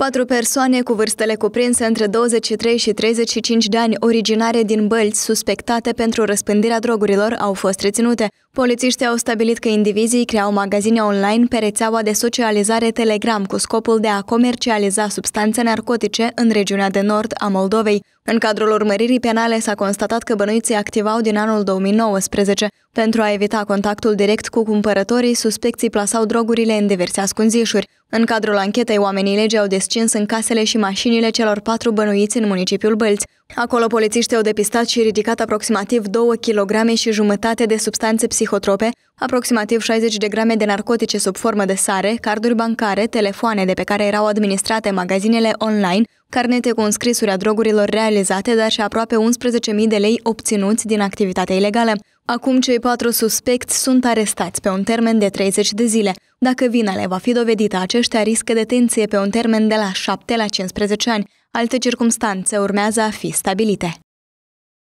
Patru persoane cu vârstele cuprinse între 23 și 35 de ani, originare din Bălți, suspectate pentru răspândirea drogurilor, au fost reținute. Polițiștii au stabilit că indivizii creau magazine online pe rețeaua de socializare Telegram cu scopul de a comercializa substanțe narcotice în regiunea de nord a Moldovei. În cadrul urmăririi penale s-a constatat că bănuiții activau din anul 2019. Pentru a evita contactul direct cu cumpărătorii, suspecții plasau drogurile în diverse ascunzișuri. În cadrul anchetei, oamenii legii au descins în casele și mașinile celor patru bănuiți în municipiul Bălți. Acolo polițiștii au depistat și ridicat aproximativ 2 kg și jumătate de substanțe psihotrope, aproximativ 60 de grame de narcotice sub formă de sare, carduri bancare, telefoane de pe care erau administrate magazinele online, carnete cu înscrisuri a drogurilor realizate, dar și aproape 11.000 de lei obținuți din activitatea ilegală. Acum cei patru suspecți sunt arestați pe un termen de 30 de zile. Dacă vina le va fi dovedită, aceștia riscă detenție pe un termen de la 7 la 15 ani. Alte circumstanțe urmează a fi stabilite.